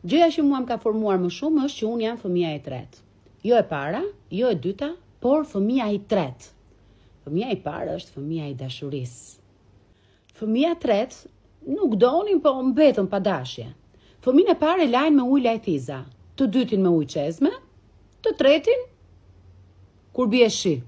Gjëja që mua më ka formuar më shumë është që unë jam fëmia e tretë. Jo e para, jo e dyta, por fëmia e tretë. Fëmia e parë është fëmia e dashurisë. Fëmia e tretë nuk donin po mbetën pa dashje. Fëmin e parë lajnë me ujë lajthiza, të dytin me ujë qezme, të tretin kur bie shi.